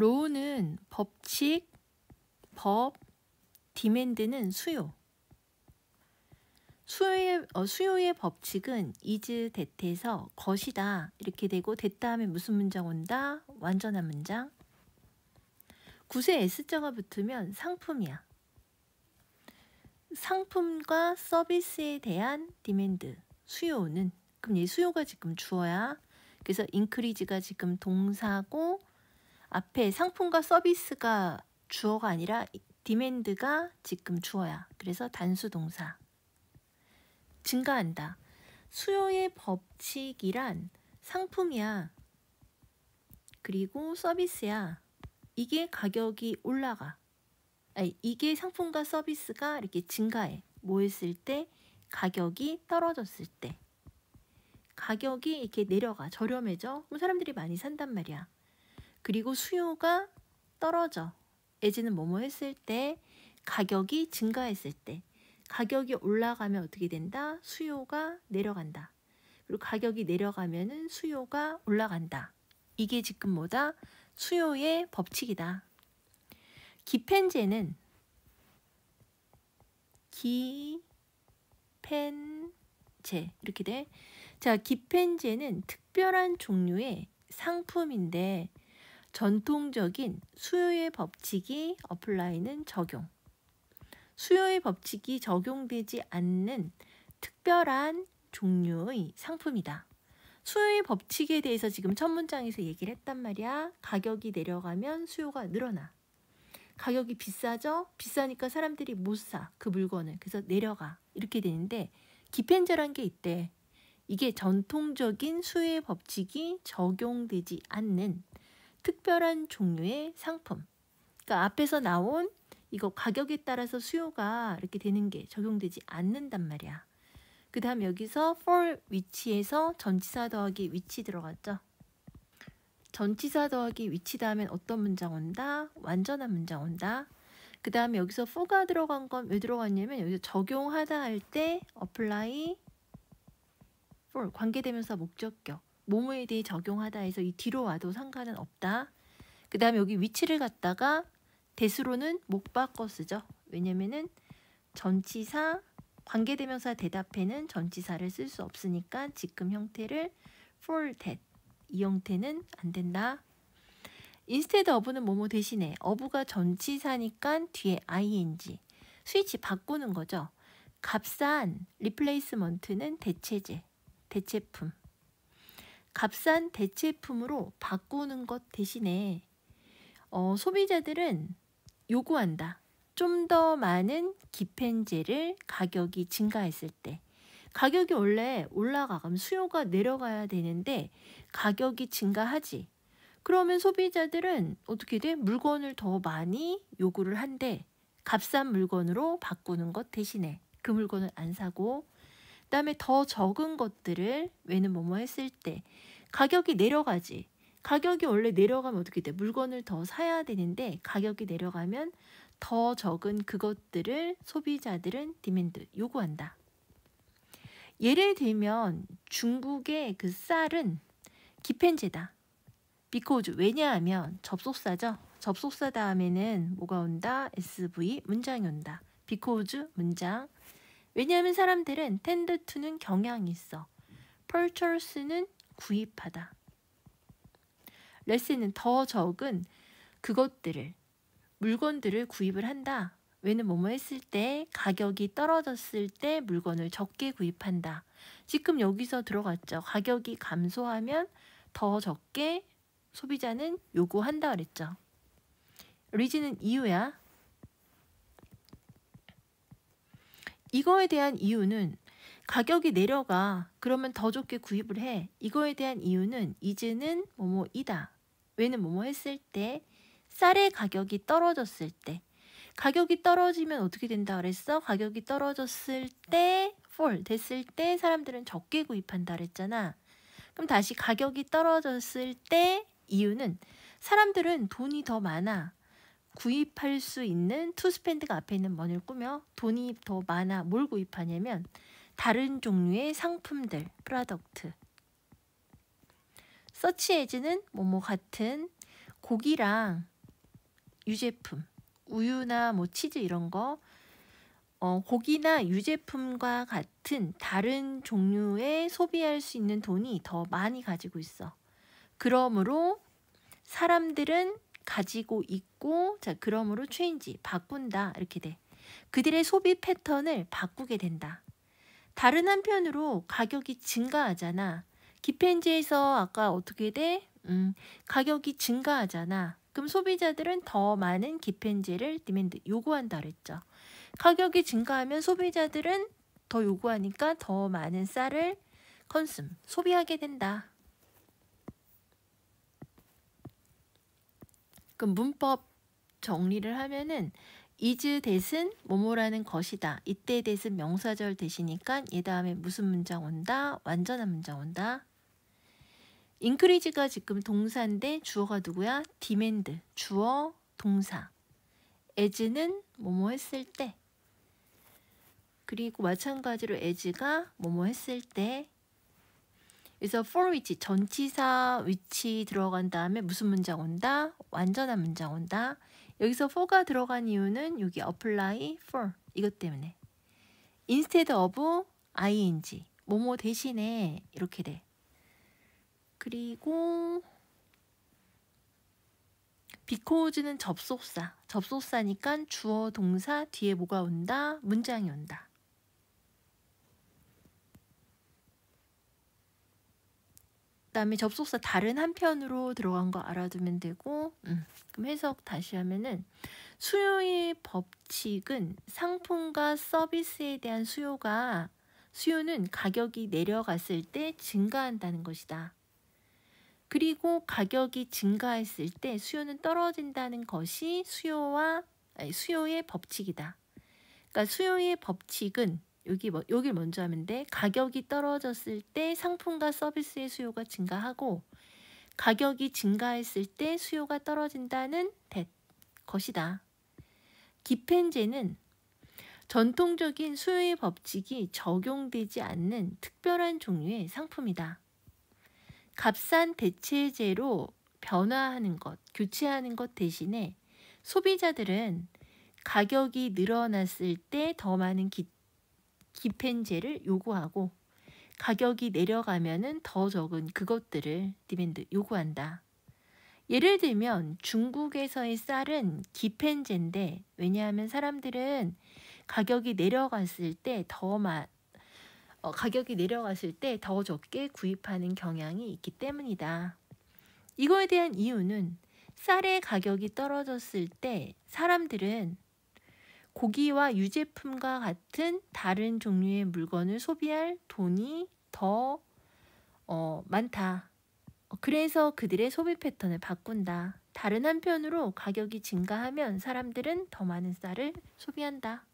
로우는 법칙, 법, 디맨드는 수요. 수요의, 어, 수요의 법칙은 이즈 대태에서 것이다 이렇게 되고 됐다 하면 무슨 문장 온다? 완전한 문장. 구세 S자가 붙으면 상품이야. 상품과 서비스에 대한 디맨드, 수요는 그럼 이 수요가 지금 주어야 그래서 인크리지가 지금 동사고 앞에 상품과 서비스가 주어가 아니라 디맨드가 지금 주어야. 그래서 단수 동사. 증가한다. 수요의 법칙이란 상품이야. 그리고 서비스야. 이게 가격이 올라가. 아니, 이게 상품과 서비스가 이렇게 증가해. 뭐했을때 가격이 떨어졌을 때. 가격이 이렇게 내려가 저렴해져. 그럼 사람들이 많이 산단 말이야. 그리고 수요가 떨어져. 예지는 뭐뭐 했을 때 가격이 증가했을 때 가격이 올라가면 어떻게 된다? 수요가 내려간다. 그리고 가격이 내려가면은 수요가 올라간다. 이게 지금 뭐다? 수요의 법칙이다. 기펜제는 기펜제 이렇게 돼. 자, 기펜제는 특별한 종류의 상품인데 전통적인 수요의 법칙이 어플라이는 적용. 수요의 법칙이 적용되지 않는 특별한 종류의 상품이다. 수요의 법칙에 대해서 지금 첫 문장에서 얘기를 했단 말이야. 가격이 내려가면 수요가 늘어나. 가격이 비싸죠? 비싸니까 사람들이 못 사. 그 물건을. 그래서 내려가. 이렇게 되는데 기펜제란 게 있대. 이게 전통적인 수요의 법칙이 적용되지 않는 특별한 종류의 상품. 그러니까 앞에서 나온 이거 가격에 따라서 수요가 이렇게 되는 게 적용되지 않는단 말이야. 그 다음 여기서 for 위치에서 전치사 더하기 위치 들어갔죠. 전치사 더하기 위치 다음엔 어떤 문장 온다? 완전한 문장 온다. 그 다음에 여기서 for가 들어간 건 왜 들어갔냐면 여기서 적용하다 할 때 apply for 관계되면서 목적격 몸에 대해 적용하다 해서 이 뒤로 와도 상관은 없다. 그 다음에 여기 위치를 갖다가 대수로는 못 바꿔 쓰죠. 왜냐면은 전치사 관계대명사 대답해는 전치사를 쓸 수 없으니까 지금 형태를 for that 이 형태는 안 된다. 인스테드 어부는 뭐뭐 대신에 어부가 전치사니까 뒤에 ing 스위치 바꾸는 거죠. 값싼 리플레이스먼트는 대체제, 대체품. 값싼 대체품으로 바꾸는 것 대신에 어, 소비자들은 요구한다. 좀 더 많은 기펜제를 가격이 증가했을 때 가격이 원래 올라가면 수요가 내려가야 되는데 가격이 증가하지. 그러면 소비자들은 어떻게 돼? 물건을 더 많이 요구를 한대 값싼 물건으로 바꾸는 것 대신에 그 물건을 안 사고 그다음에 더 적은 것들을 왜는 뭐뭐 했을 때 가격이 내려가지. 가격이 원래 내려가면 어떻게 돼? 물건을 더 사야 되는데 가격이 내려가면 더 적은 그것들을 소비자들은 디맨드 요구한다. 예를 들면 중국의 그 쌀은 기펜제다. 비코 c a 왜냐하면 접속사죠. 접속사 다음에는 뭐가 온다? SV 문장이 온다. 비코 c a 문장 왜냐하면 사람들은 텐 e n 는 경향이 있어. 펄 u 스는 구입하다. 레스는더 적은 그것들을 물건들을 구입을 한다. 왜는 뭐뭐 했을 때 가격이 떨어졌을 때 물건을 적게 구입한다. 지금 여기서 들어갔죠. 가격이 감소하면 더 적게 소비자는 요구한다 그랬죠. 리즈는 이유야. 이거에 대한 이유는 가격이 내려가 그러면 더 좋게 구입을 해 이거에 대한 이유는 이제는 뭐뭐이다 왜는 뭐뭐 했을 때 쌀의 가격이 떨어졌을 때 가격이 떨어지면 어떻게 된다 그랬어 가격이 떨어졌을 때 fall 됐을 때 사람들은 적게 구입한다 그랬잖아 그럼 다시 가격이 떨어졌을 때 이유는 사람들은 돈이 더 많아 구입할 수 있는 투스펜드가 앞에 있는 머니를 꾸며 돈이 더 많아 뭘 구입하냐면 다른 종류의 상품들, 프로덕트. 서치에지는 뭐뭐 같은 고기랑 유제품, 우유나 뭐 치즈 이런 거 어, 고기나 유제품과 같은 다른 종류의 소비할 수 있는 돈이 더 많이 가지고 있어. 그러므로 사람들은 가지고 있고 자 그러므로 c h 지 바꾼다 이렇게 돼. 그들의 소비 패턴을 바꾸게 된다. 다른 한편으로 가격이 증가하잖아. 기펜지에서 아까 어떻게 돼? 음, 가격이 증가하잖아. 그럼 소비자들은 더 많은 기펜지를 디맨드 요구한다 그랬죠. 가격이 증가하면 소비자들은 더 요구하니까 더 많은 쌀을 컨숨 소비하게 된다. 그럼 문법 정리를 하면은 이즈 대신 뭐뭐라는 것이다. 이때 대신 명사절 되시니까얘 다음에 무슨 문장 온다? 완전한 문장 온다. 인크리지가 지금 동사인데 주어가 누구야? 디맨드 주어 동사. 에즈는 뭐뭐 했을 때. 그리고 마찬가지로 에즈가 뭐뭐 했을 때 그래서 for w h 전치사 위치 들어간 다음에 무슨 문장 온다? 완전한 문장 온다. 여기서 for가 들어간 이유는 여기 apply for 이것 때문에 instead of ing 뭐뭐 대신에 이렇게 돼. 그리고 because는 접속사 접속사니까 주어 동사 뒤에 뭐가 온다? 문장이 온다. 그 다음에 접속사 다른 한편으로 들어간 거 알아두면 되고 음. 그럼 해석 다시 하면은 수요의 법칙은 상품과 서비스에 대한 수요가 수요는 가격이 내려갔을 때 증가한다는 것이다. 그리고 가격이 증가했을 때 수요는 떨어진다는 것이 수요와 아니, 수요의 법칙이다. 그러니까 수요의 법칙은 여기 뭐 여길 먼저 하면 돼. 가격이 떨어졌을 때 상품과 서비스의 수요가 증가하고 가격이 증가했을 때 수요가 떨어진다는 것이다. 기펜제는 전통적인 수요의 법칙이 적용되지 않는 특별한 종류의 상품이다. 값싼 대체제로 변화하는 것, 교체하는 것 대신에 소비자들은 가격이 늘어났을 때 더 많은 기, 기펜제를 요구하고 가격이 내려가면은 더 적은 그것들을 디맨드 요구한다. 예를 들면 중국에서의 쌀은 기펜제인데 왜냐하면 사람들은 가격이 내려갔을 때더 어, 가격이 내려갔을 때 더 적게 구입하는 경향이 있기 때문이다. 이거에 대한 이유는 쌀의 가격이 떨어졌을 때 사람들은 고기와 유제품과 같은 다른 종류의 물건을 소비할 돈이 더 어, 많다. 어, 그래서 그들의 소비 패턴을 바꾼다. 다른 한편으로 가격이 증가하면 사람들은 더 많은 쌀을 소비한다.